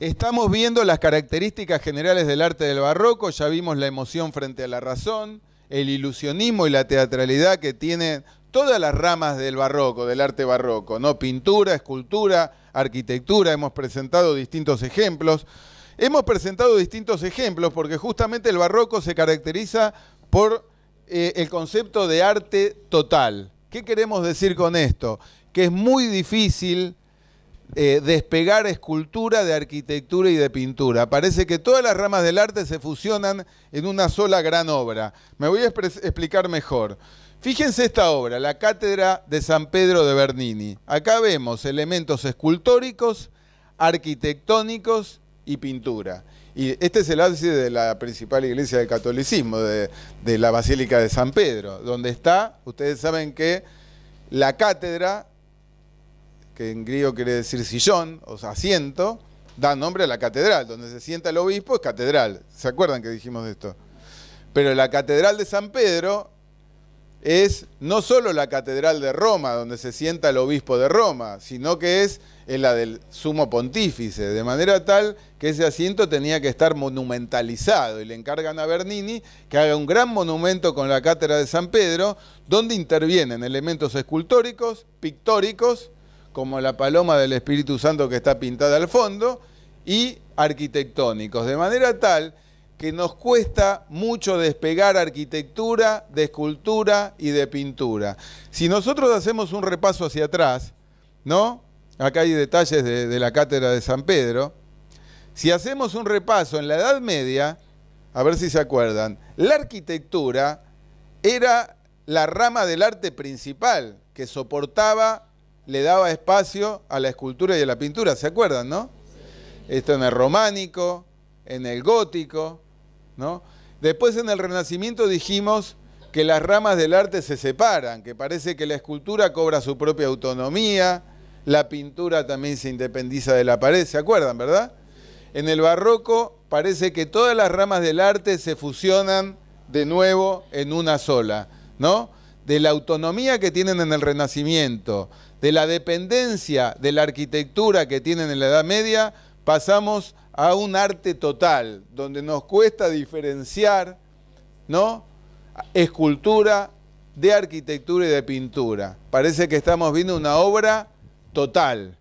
Estamos viendo las características generales del arte del barroco, ya vimos la emoción frente a la razón, el ilusionismo y la teatralidad que tienen todas las ramas del barroco, del arte barroco, ¿no? Pintura, escultura, arquitectura, hemos presentado distintos ejemplos. Hemos presentado distintos ejemplos porque justamente el barroco se caracteriza por eh, el concepto de arte total. ¿Qué queremos decir con esto? Que es muy difícil eh, despegar escultura de arquitectura y de pintura. Parece que todas las ramas del arte se fusionan en una sola gran obra. Me voy a explicar mejor. Fíjense esta obra, la Cátedra de San Pedro de Bernini. Acá vemos elementos escultóricos, arquitectónicos y pintura. Y este es el ábside de la principal iglesia del catolicismo, de la Basílica de San Pedro, donde está, ustedes saben que la cátedra que en griego quiere decir sillón, o sea, asiento, da nombre a la catedral. Donde se sienta el obispo es catedral. ¿Se acuerdan que dijimos de esto? Pero la catedral de San Pedro es no solo la catedral de Roma, donde se sienta el obispo de Roma, sino que es en la del sumo pontífice, de manera tal que ese asiento tenía que estar monumentalizado y le encargan a Bernini que haga un gran monumento con la cátedra de San Pedro, donde intervienen elementos escultóricos, pictóricos como la paloma del Espíritu Santo que está pintada al fondo, y arquitectónicos, de manera tal que nos cuesta mucho despegar arquitectura, de escultura y de pintura. Si nosotros hacemos un repaso hacia atrás, ¿no? Acá hay detalles de, de la cátedra de San Pedro. Si hacemos un repaso en la Edad Media, a ver si se acuerdan, la arquitectura era la rama del arte principal que soportaba le daba espacio a la escultura y a la pintura, ¿se acuerdan, no? Esto en el románico, en el gótico, ¿no? Después en el Renacimiento dijimos que las ramas del arte se separan, que parece que la escultura cobra su propia autonomía, la pintura también se independiza de la pared, ¿se acuerdan, verdad? En el barroco parece que todas las ramas del arte se fusionan de nuevo en una sola, ¿no? de la autonomía que tienen en el Renacimiento, de la dependencia de la arquitectura que tienen en la Edad Media, pasamos a un arte total, donde nos cuesta diferenciar ¿no? escultura de arquitectura y de pintura. Parece que estamos viendo una obra total.